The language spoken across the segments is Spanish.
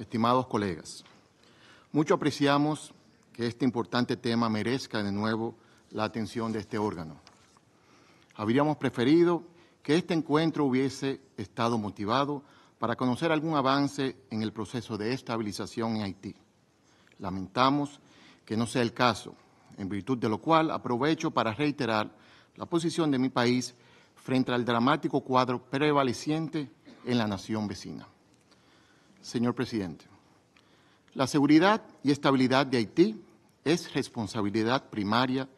estimados colegas, mucho apreciamos que este importante tema merezca de nuevo la atención de este órgano. Habríamos preferido que este encuentro hubiese estado motivado para conocer algún avance en el proceso de estabilización en Haití. Lamentamos que no sea el caso, en virtud de lo cual aprovecho para reiterar la posición de mi país frente al dramático cuadro prevaleciente en la nación vecina señor presidente. La seguridad y estabilidad de Haití es responsabilidad primaria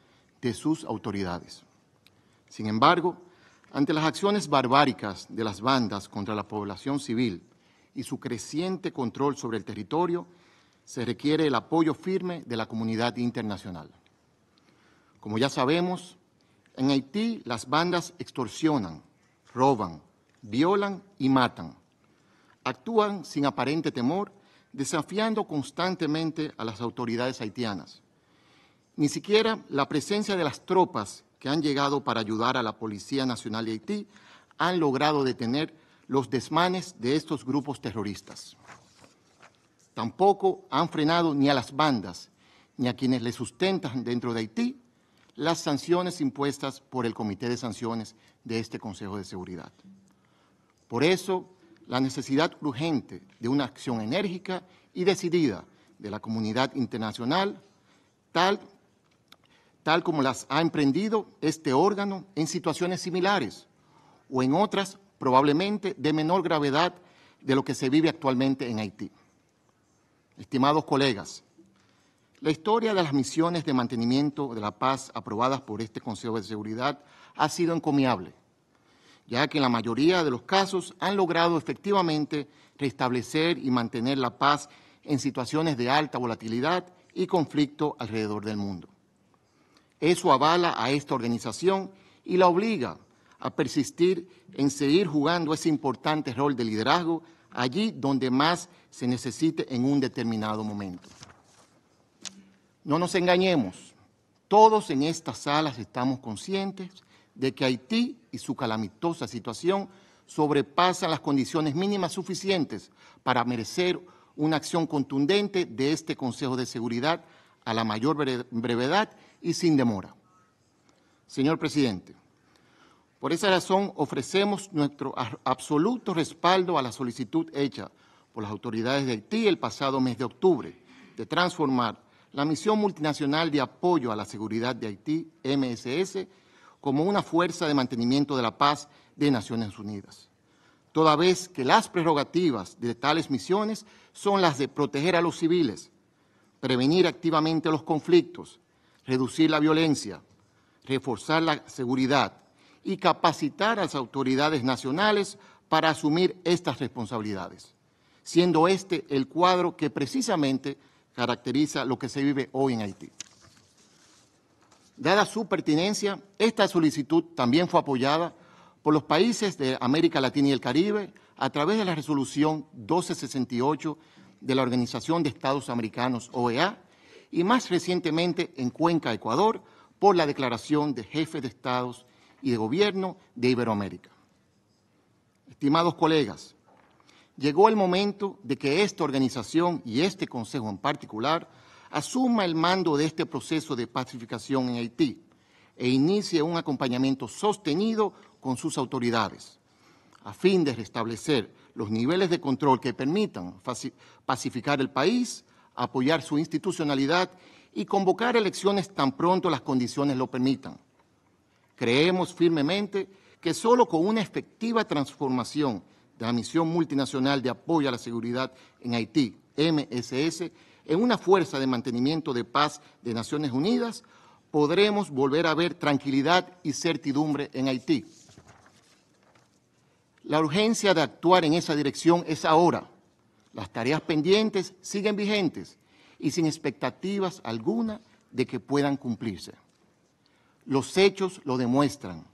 de sus autoridades. Sin embargo, ante las acciones barbáricas de las bandas contra la población civil y su creciente control sobre el territorio, se requiere el apoyo firme de la comunidad internacional. Como ya sabemos, en Haití las bandas extorsionan, roban, violan y matan actúan sin aparente temor, desafiando constantemente a las autoridades haitianas. Ni siquiera la presencia de las tropas que han llegado para ayudar a la Policía Nacional de Haití han logrado detener los desmanes de estos grupos terroristas. Tampoco han frenado ni a las bandas, ni a quienes les sustentan dentro de Haití, las sanciones impuestas por el Comité de Sanciones de este Consejo de Seguridad. Por eso, la necesidad urgente de una acción enérgica y decidida de la comunidad internacional, tal, tal como las ha emprendido este órgano en situaciones similares o en otras probablemente de menor gravedad de lo que se vive actualmente en Haití. Estimados colegas, la historia de las misiones de mantenimiento de la paz aprobadas por este Consejo de Seguridad ha sido encomiable ya que en la mayoría de los casos han logrado efectivamente restablecer y mantener la paz en situaciones de alta volatilidad y conflicto alrededor del mundo. Eso avala a esta organización y la obliga a persistir en seguir jugando ese importante rol de liderazgo allí donde más se necesite en un determinado momento. No nos engañemos, todos en estas salas estamos conscientes de que Haití y su calamitosa situación sobrepasan las condiciones mínimas suficientes para merecer una acción contundente de este Consejo de Seguridad a la mayor brevedad y sin demora. Señor presidente, por esa razón ofrecemos nuestro absoluto respaldo a la solicitud hecha por las autoridades de Haití el pasado mes de octubre de transformar la misión multinacional de apoyo a la seguridad de Haití, MSS, como una fuerza de mantenimiento de la paz de Naciones Unidas, toda vez que las prerrogativas de tales misiones son las de proteger a los civiles, prevenir activamente los conflictos, reducir la violencia, reforzar la seguridad y capacitar a las autoridades nacionales para asumir estas responsabilidades, siendo este el cuadro que precisamente caracteriza lo que se vive hoy en Haití. Dada su pertinencia, esta solicitud también fue apoyada por los países de América Latina y el Caribe a través de la resolución 1268 de la Organización de Estados Americanos, OEA, y más recientemente en Cuenca, Ecuador, por la declaración de jefes de Estados y de Gobierno de Iberoamérica. Estimados colegas, llegó el momento de que esta organización y este Consejo en particular asuma el mando de este proceso de pacificación en Haití e inicie un acompañamiento sostenido con sus autoridades, a fin de restablecer los niveles de control que permitan pacificar el país, apoyar su institucionalidad y convocar elecciones tan pronto las condiciones lo permitan. Creemos firmemente que solo con una efectiva transformación de la misión multinacional de apoyo a la seguridad en Haití, MSS, en una fuerza de mantenimiento de paz de Naciones Unidas, podremos volver a ver tranquilidad y certidumbre en Haití. La urgencia de actuar en esa dirección es ahora. Las tareas pendientes siguen vigentes y sin expectativas alguna de que puedan cumplirse. Los hechos lo demuestran.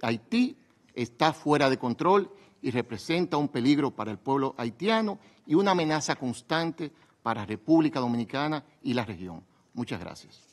Haití está fuera de control y representa un peligro para el pueblo haitiano y una amenaza constante para República Dominicana y la región. Muchas gracias.